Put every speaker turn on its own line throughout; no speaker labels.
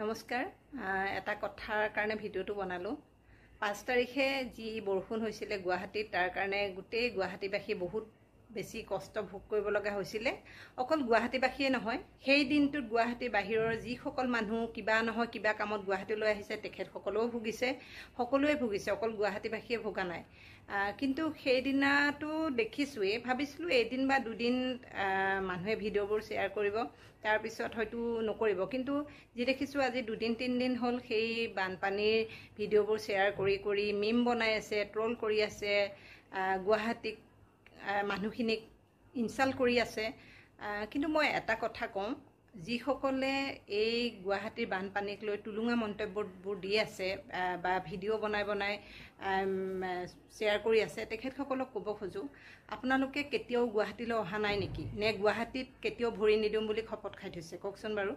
নমস্কাৰ এটা কথাৰ কাৰণে ভিডিঅ'টো বনালোঁ পাঁচ তাৰিখে যি বৰষুণ হৈছিলে গুৱাহাটীত তাৰ কাৰণে গোটেই গুৱাহাটীবাসী বহুত বেছি কষ্ট ভোগ কৰিবলগা হৈছিলে অকল গুৱাহাটীবাসীয়ে নহয় সেই দিনটোত গুৱাহাটী বাহিৰৰ যিসকল মানুহ কিবা নহয় কিবা কামত গুৱাহাটীলৈ আহিছে তেখেতসকলেও ভুগিছে সকলোৱে ভুগিছে অকল গুৱাহাটীবাসীয়ে ভোগা নাই কিন্তু সেইদিনাটো দেখিছোঁৱেই ভাবিছিলোঁ এদিন বা দুদিন মানুহে ভিডিঅ'বোৰ শ্বেয়াৰ কৰিব তাৰপিছত হয়তো নকৰিব কিন্তু যি দেখিছোঁ আজি দুদিন তিনিদিন হ'ল সেই বানপানীৰ ভিডিঅ'বোৰ শ্বেয়াৰ কৰি কৰি মিম বনাই আছে ট্ৰল কৰি আছে গুৱাহাটীক মানুহখিনিক ইনচাল্ট কৰি আছে কিন্তু মই এটা কথা কওঁ যিসকলে এই গুৱাহাটীৰ বানপানীক লৈ টুলুঙা মন্তব্যবোৰ দি আছে বা ভিডিঅ' বনাই বনাই শ্বেয়াৰ কৰি আছে তেখেতসকলক ক'ব খোজোঁ আপোনালোকে কেতিয়াও গুৱাহাটীলৈ অহা নাই নেকি নে গুৱাহাটীত কেতিয়াও ভৰি নিদিওঁ বুলি শপত খাই থৈছে কওকচোন বাৰু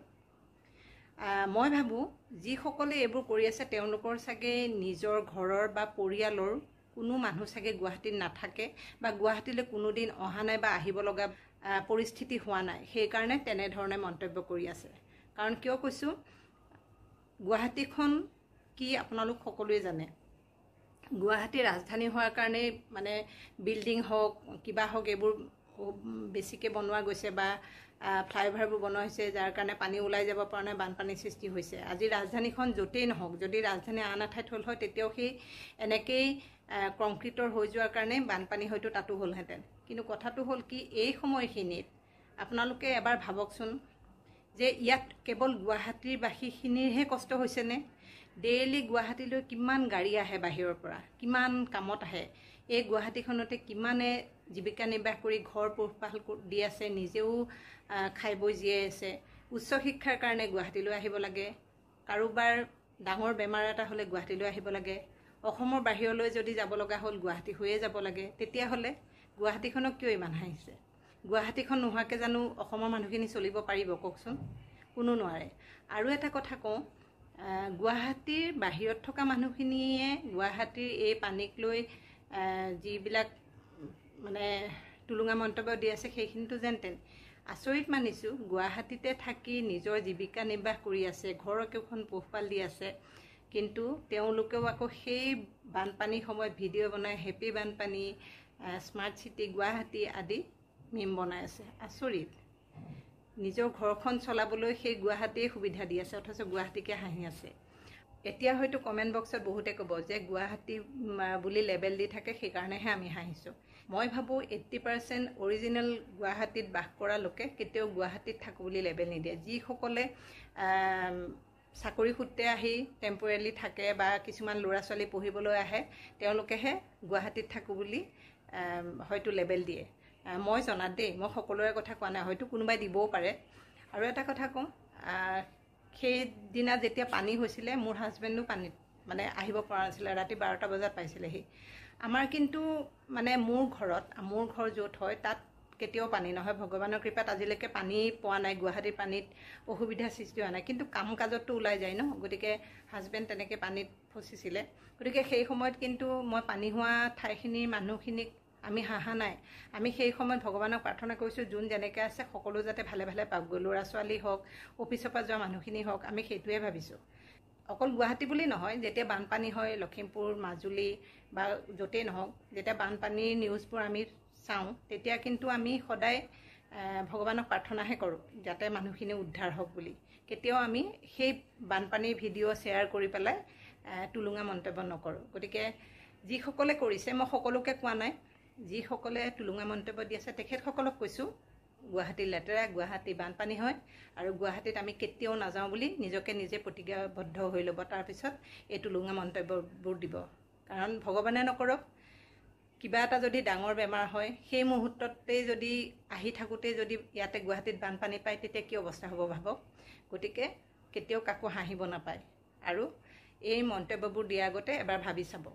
মই ভাবোঁ যিসকলে এইবোৰ কৰি আছে তেওঁলোকৰ চাগে নিজৰ ঘৰৰ বা পৰিয়ালৰ কোনো মানুহ চাগে গুৱাহাটীত নাথাকে বা গুৱাহাটীলৈ কোনোদিন অহা নাই বা আহিব লগা পৰিস্থিতি হোৱা নাই সেইকাৰণে তেনেধৰণে মন্তব্য কৰি আছে কাৰণ কিয় কৈছোঁ গুৱাহাটীখন কি আপোনালোক সকলোৱে জানে গুৱাহাটী ৰাজধানী হোৱাৰ কাৰণেই মানে বিল্ডিং হওক কিবা হওক এইবোৰ বেছিকৈ বনোৱা গৈছে বা ফ্লাইঅভাৰবোৰ বনোৱা হৈছে যাৰ কাৰণে পানী ওলাই যাব পৰা নাই বানপানীৰ সৃষ্টি হৈছে আজি ৰাজধানীখন য'তেই নহওক যদি ৰাজধানী আন এঠাইত হ'ল হয় তেতিয়াও সেই এনেকেই কংক্ৰিটৰ হৈ যোৱাৰ কাৰণে বানপানী হয়তো তাতো হ'লহেঁতেন কিন্তু কথাটো হ'ল কি এই সময়খিনিত আপোনালোকে এবাৰ ভাবকচোন যে ইয়াত কেৱল গুৱাহাটীৰ বাসীখিনিৰহে কষ্ট হৈছেনে ডেইলি গুৱাহাটীলৈ কিমান গাড়ী আহে বাহিৰৰ পৰা কিমান কামত আহে এই গুৱাহাটীখনতে কিমানে জীৱিকা নিৰ্বাহ কৰি ঘৰ পোহপাল দি আছে নিজেও খাই বৈ জীয়াই আছে উচ্চ শিক্ষাৰ কাৰণে গুৱাহাটীলৈ আহিব লাগে কাৰোবাৰ ডাঙৰ বেমাৰ এটা হ'লে গুৱাহাটীলৈ আহিব লাগে অসমৰ বাহিৰলৈ যদি যাব লগা হ'ল গুৱাহাটী হৈয়ে যাব লাগে তেতিয়াহ'লে গুৱাহাটীখনক কিয় ইমান হাঁহিছে গুৱাহাটীখন নোহোৱাকৈ জানো অসমৰ মানুহখিনি চলিব পাৰিব কওকচোন কোনো নোৱাৰে আৰু এটা কথা কওঁ গুৱাহাটীৰ বাহিৰত থকা মানুহখিনিয়ে গুৱাহাটীৰ এই পানীক লৈ যিবিলাক মানে তুলুঙা মন্তব্য দি আছে সেইখিনিতো যেন তেন আচৰিত মানিছোঁ গুৱাহাটীতে থাকি নিজৰ জীৱিকা নিৰ্বাহ কৰি আছে ঘৰৰ কেইখন পোহপাল দি আছে কিন্তু তেওঁলোকেও আকৌ সেই বানপানীৰ সময়ত ভিডিঅ' বনাই হেপী বানপানী স্মাৰ্ট চিটি গুৱাহাটী আদি মিম বনাই আছে আচৰিত নিজৰ ঘৰখন চলাবলৈ সেই গুৱাহাটীয়ে সুবিধা দি আছে অথচ গুৱাহাটীকে হাঁহি আছে এতিয়া হয়তো কমেণ্ট বক্সত বহুতে ক'ব যে গুৱাহাটী বুলি লেবেল দি থাকে সেইকাৰণেহে আমি হাঁহিছোঁ মই ভাবোঁ এইট্টি পাৰ্চেণ্ট অৰিজিনেল গুৱাহাটীত বাস কৰা লোকে কেতিয়াও গুৱাহাটীত থাকোঁ বুলি লেবেল নিদিয়ে যিসকলে চাকৰি সূত্ৰে আহি টেম্পৰেলি থাকে বা কিছুমান ল'ৰা ছোৱালী পঢ়িবলৈ আহে তেওঁলোকেহে গুৱাহাটীত থাকোঁ বুলি হয়তো লেবেল দিয়ে মই জনাত দেই মই সকলোৰে কথা কোৱা নাই হয়তো কোনোবাই দিবও পাৰে আৰু এটা কথা কওঁ সেইদিনা যেতিয়া পানী হৈছিলে মোৰ হাজবেণ্ডো পানীত মানে আহিব পৰা নাছিলে ৰাতি বাৰটা বজাত পাইছিলেহি আমাৰ কিন্তু মানে মোৰ ঘৰত মোৰ ঘৰ য'ত হয় তাত কেতিয়াও পানী নহয় ভগৱানৰ কৃপাত আজিলৈকে পানী পোৱা নাই গুৱাহাটীৰ পানীত অসুবিধাৰ সৃষ্টি হোৱা নাই কিন্তু কাম কাজতটো ওলাই যায় ন গতিকে হাজবেণ্ড তেনেকৈ পানীত ফচিছিলে গতিকে সেই সময়ত কিন্তু মই পানী হোৱা ঠাইখিনিৰ মানুহখিনিক আমি হাঁহা নাই আমি সেই সময়ত ভগৱানক প্ৰাৰ্থনা কৰিছোঁ যোন যেনেকৈ আছে সকলো যাতে ভালে ভালে পাওকগৈ ল'ৰা ছোৱালী হওক অফিচৰ পৰা যোৱা মানুহখিনি হওক আমি সেইটোৱে ভাবিছোঁ অকল গুৱাহাটী বুলি নহয় যেতিয়া বানপানী হয় লখিমপুৰ মাজুলী বা য'তেই নহওক যেতিয়া বানপানীৰ নিউজবোৰ আমি চাওঁ তেতিয়া কিন্তু আমি সদায় ভগৱানক প্ৰাৰ্থনাহে কৰোঁ যাতে মানুহখিনি উদ্ধাৰ হওক বুলি কেতিয়াও আমি সেই বানপানীৰ ভিডিঅ' শ্বেয়াৰ কৰি পেলাই টুলুঙা মন্তব্য নকৰোঁ গতিকে যিসকলে কৰিছে মই সকলোকে কোৱা নাই যিসকলে টুলুঙা মন্তব্য দি আছে তেখেতসকলক কৈছোঁ গুৱাহাটী লেতেৰা গুৱাহাটী বানপানী হয় আৰু গুৱাহাটীত আমি কেতিয়াও নাযাওঁ বুলি নিজকে নিজে প্ৰতিজ্ঞাবদ্ধ হৈ ল'ব তাৰপিছত এই টুলুঙা মন্তব্যবোৰ দিব কাৰণ ভগৱানে নকৰক কিবা এটা যদি ডাঙৰ বেমাৰ হয় সেই মুহূৰ্ততেই যদি আহি থাকোঁতে যদি ইয়াতে গুৱাহাটীত বানপানী পায় তেতিয়া কি অৱস্থা হ'ব ভাবক গতিকে কেতিয়াও কাকো হাঁহিব নাপায় আৰু এই মন্তব্যবোৰ দিয়াৰ আগতে এবাৰ ভাবি চাব